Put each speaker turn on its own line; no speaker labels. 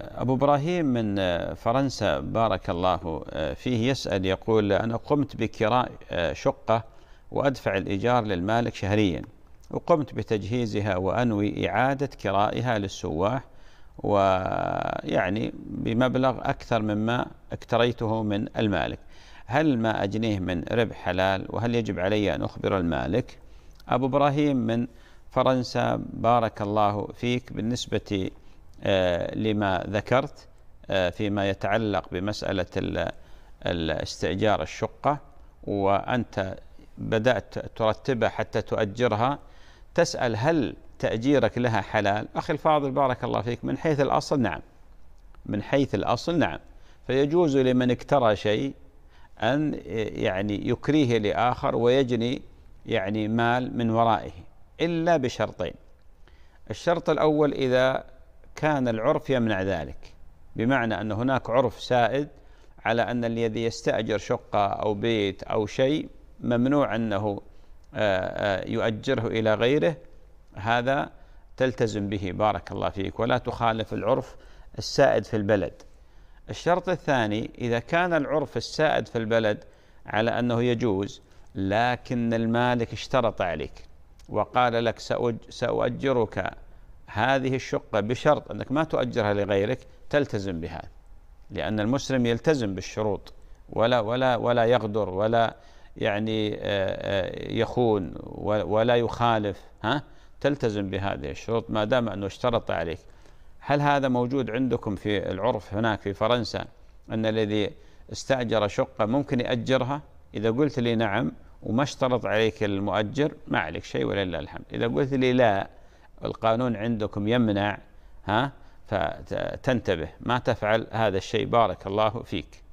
أبو إبراهيم من آه، فرنسا بارك الله آه، فيه يسأل يقول أنا قمت بكراء آه، شقة وأدفع الإيجار للمالك شهريا وقمت بتجهيزها وأنوي إعادة كرائها للسواح ويعني بمبلغ أكثر مما اكتريته من المالك هل ما أجنيه من ربح حلال وهل يجب علي أن أخبر المالك أبو إبراهيم من فرنسا بارك الله فيك بالنسبة آه، لما ذكرت آه، فيما يتعلق بمسألة استئجار الشقة وأنت بدأت ترتبها حتى تؤجرها تسأل هل تأجيرك لها حلال أخي الفاضل بارك الله فيك من حيث الأصل نعم من حيث الأصل نعم فيجوز لمن اكترى شيء أن آه، يعني يكريه لآخر ويجني يعني مال من ورائه إلا بشرطين الشرط الأول إذا كان العرف يمنع ذلك بمعنى أن هناك عرف سائد على أن الذي يستأجر شقة أو بيت أو شيء ممنوع أنه آه، آه، يؤجره إلى غيره هذا تلتزم به بارك الله فيك ولا تخالف العرف السائد في البلد الشرط الثاني إذا كان العرف السائد في البلد على أنه يجوز لكن المالك اشترط عليك وقال لك سأؤجرك هذه الشقة بشرط أنك ما تؤجرها لغيرك تلتزم بها لأن المسلم يلتزم بالشروط ولا ولا ولا يغدر ولا يعني آه، آه، يخون ولا يخالف ها تلتزم بهذه الشروط ما دام أنه اشترط عليك هل هذا موجود عندكم في العرف هناك في فرنسا أن الذي استأجر شقة ممكن يأجرها إذا قلت لي نعم وما اشترط عليك المؤجر ما عليك شيء ولله الحمد إذا قلت لي لا القانون عندكم يمنع ها فتنتبه ما تفعل هذا الشيء بارك الله فيك